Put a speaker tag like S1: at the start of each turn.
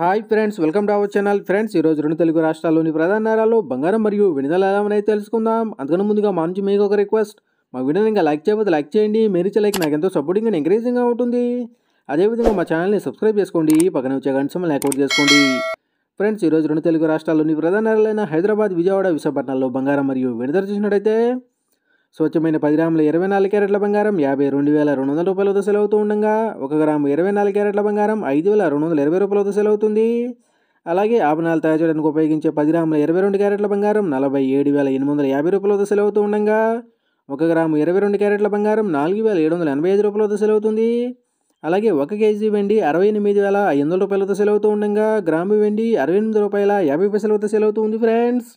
S1: hi friends welcome to our channel friends ఈరోజు రెండు తెలుగు రాష్ట్రాల్లోని ప్రధాన నగరాల్లో బంగారం మరియు విడుదల ఎలా తెలుసుకుందాం అందుకని ముందుగా మా నుంచి మీకు ఒక రిక్వెస్ట్ మా వీడియోని ఇంకా లైక్ చేయకపోతే లైక్ చేయండి మీరు ఇచ్చే లైక్ నాకు ఎంతో సపోర్టింగ్ అండ్ ఎంకరేజింగ్గా ఉంటుంది అదేవిధంగా మా ఛానల్ని సబ్స్క్రైబ్ చేసుకోండి పక్కన వచ్చే గంట సమయం యాక్టివేట్ చేసుకోండి ఫ్రెండ్స్ ఈరోజు రెండు తెలుగు రాష్ట్రాల్లోని ప్రధాన నగరాలైన హైదరాబాద్ విజయవాడ విశాఖపట్నంలో బంగారం మరియు విడుదల చూసినట్టయితే స్వచ్ఛమైన పది గ్రాముల ఇరవై నాలుగు క్యారెట్ల బంగారం యాభై రెండు వేల రెండు వందల రూపాయలతో సెలవుతూ ఉండగా ఒక గ్రాము ఇరవై నాలుగు క్యారెట్ల బంగారం ఐదు వేల రెండు వందల ఇరవై రూపాయలతో సెలవుతుంది అలాగే ఆభరణాలు తయారు చేయడానికి ఉపయోగించే పది గ్రాముల ఇరవై రెండు క్యారెట్ల బంగారం నలభై ఏడు వేల ఎనిమిది వందల యాభై రూపాయలతో సెలవుతూ ఉండగా ఒక గ్రాము ఇరవై రెండు క్యారెట్ల బంగారం నాలుగు వేల ఏడు వందల ఎనభై ఐదు రూపాయలతో సెలవుతుంది అలాగే ఒక కేజీ వెండి అరవై ఎనిమిది వేల ఐదు వందల రూపాయలతో సెలవుతూ ఉండగా గ్రాము వెండి అరవై ఎనిమిది రూపాయల యాభై పైసలతో సెలవుతూ ఉంది ఫ్రెండ్స్